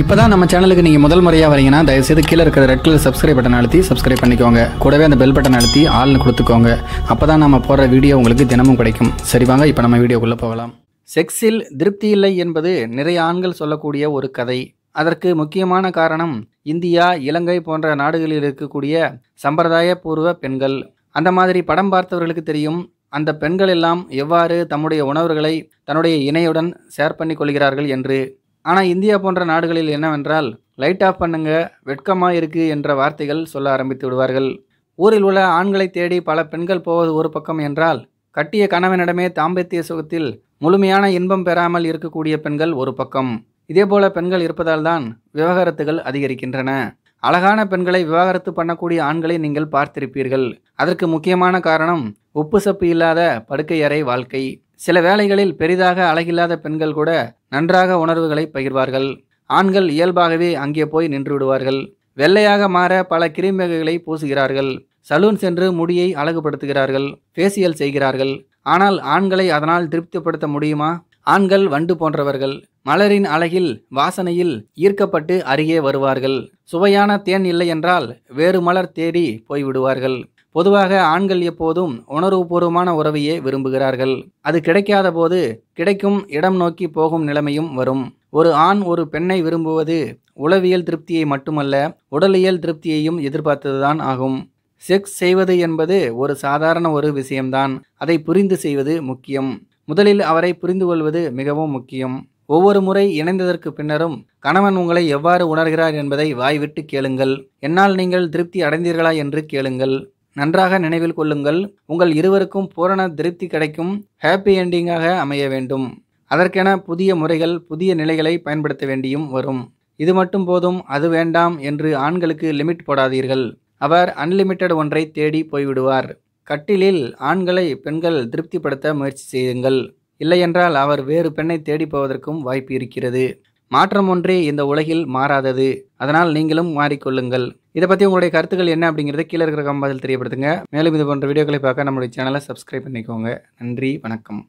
இப்போ தான் நம்ம சேனலுக்கு நீங்கள் முதல் முறையாக வரீங்கன்னா தயவுசெய்து கீழே இருக்கிற ரெட் கலர் சப்ஸ்கிரைப் பட்டன் அழுத்தி சப்ஸ்கிரைப் பண்ணிக்கோங்க கூடவே அந்த பெல் பட்டன் அழுத்தி ஆள்னு கொடுத்துக்கோங்க அப்போ தான் நம்ம போடுற வீடியோ உங்களுக்கு தினமும் கிடைக்கும் சரி வாங்க இப்போ நம்ம வீடியோக்குள்ளே போகலாம் செக்ஸில் திருப்தி இல்லை என்பது நிறைய ஆண்கள் சொல்லக்கூடிய ஒரு கதை அதற்கு முக்கியமான காரணம் இந்தியா இலங்கை போன்ற நாடுகளில் இருக்கக்கூடிய சம்பிரதாய பூர்வ பெண்கள் அந்த மாதிரி படம் பார்த்தவர்களுக்கு தெரியும் அந்த பெண்கள் எல்லாம் எவ்வாறு தம்முடைய உணவுகளை தன்னுடைய இணையுடன் ஷேர் பண்ணி கொள்கிறார்கள் என்று ஆனால் இந்தியா போன்ற நாடுகளில் என்னவென்றால் லைட் ஆஃப் பண்ணுங்க வெட்கமாக இருக்குது என்ற வார்த்தைகள் சொல்ல ஆரம்பித்து விடுவார்கள் ஊரில் உள்ள ஆண்களை தேடி பல பெண்கள் போவது ஒரு பக்கம் என்றால் கட்டிய கணவனிடமே தாம்பத்திய சுகத்தில் முழுமையான இன்பம் பெறாமல் இருக்கக்கூடிய பெண்கள் ஒரு பக்கம் இதேபோல பெண்கள் இருப்பதால் தான் விவகாரத்துகள் அதிகரிக்கின்றன அழகான பெண்களை விவாகரத்து பண்ணக்கூடிய ஆண்களை நீங்கள் பார்த்திருப்பீர்கள் அதற்கு முக்கியமான காரணம் உப்பு சப்பு இல்லாத படுக்கையறை வாழ்க்கை சில வேளைகளில் பெரிதாக அழகில்லாத பெண்கள் கூட நன்றாக உணர்வுகளை பகிர்வார்கள் ஆண்கள் இயல்பாகவே அங்கே போய் நின்று விடுவார்கள் வெள்ளையாக மாற பல கிருமிகைகளை பூசுகிறார்கள் சலூன் சென்று முடியை அழகுபடுத்துகிறார்கள் ஃபேசியல் செய்கிறார்கள் ஆனால் ஆண்களை அதனால் திருப்திப்படுத்த முடியுமா ஆண்கள் வண்டு போன்றவர்கள் மலரின் அழகில் வாசனையில் ஈர்க்கப்பட்டு அருகே வருவார்கள் சுவையான தேன் இல்லை என்றால் வேறு மலர் தேடி போய்விடுவார்கள் பொதுவாக ஆண்கள் எப்போதும் உணர்வுபூர்வமான உறவையே விரும்புகிறார்கள் அது கிடைக்காத போது கிடைக்கும் இடம் நோக்கி போகும் நிலைமையும் வரும் ஒரு ஆண் ஒரு பெண்ணை விரும்புவது உளவியல் திருப்தியை மட்டுமல்ல உடலியல் திருப்தியையும் எதிர்பார்த்ததுதான் ஆகும் செக்ஸ் செய்வது என்பது ஒரு சாதாரண ஒரு விஷயம்தான் அதை புரிந்து செய்வது முக்கியம் முதலில் அவரை புரிந்து கொள்வது மிகவும் முக்கியம் ஒவ்வொரு முறை இணைந்ததற்கு பின்னரும் கணவன் உங்களை எவ்வாறு உணர்கிறார் என்பதை வாய்விட்டு கேளுங்கள் என்னால் நீங்கள் திருப்தி அடைந்தீர்களா என்று கேளுங்கள் நன்றாக நினைவில் கொள்ளுங்கள் உங்கள் இருவருக்கும் பூரண திருப்தி கிடைக்கும் ஹாப்பி என்டிங்காக அமைய வேண்டும் அதற்கென புதிய முறைகள் புதிய நிலைகளை பயன்படுத்த வேண்டியும் வரும் இது மட்டும் போதும் அது வேண்டாம் என்று ஆண்களுக்கு லிமிட் போடாதீர்கள் அவர் அன்லிமிட்டெட் ஒன்றை தேடி போய்விடுவார் கட்டிலில் ஆண்களை பெண்கள் திருப்திப்படுத்த முயற்சி செய்யுங்கள் இல்லையென்றால் அவர் வேறு பெண்ணை தேடி போவதற்கும் வாய்ப்பு இருக்கிறது மாற்றம் ஒன்றே இந்த உலகில் மாறாதது அதனால் நீங்களும் மாறிக்கொள்ளுங்கள் இதை பற்றி உங்களுடைய கருத்துக்கள் என்ன அப்படிங்கிறத கீழே இருக்கிற கம்பாதில் தெரியப்படுத்துங்க மேலும் இது போன்ற வீடியோக்களை பார்க்க நம்மளுடைய சேனலை சப்ஸ்கிரைப் பண்ணிக்கோங்க நன்றி வணக்கம்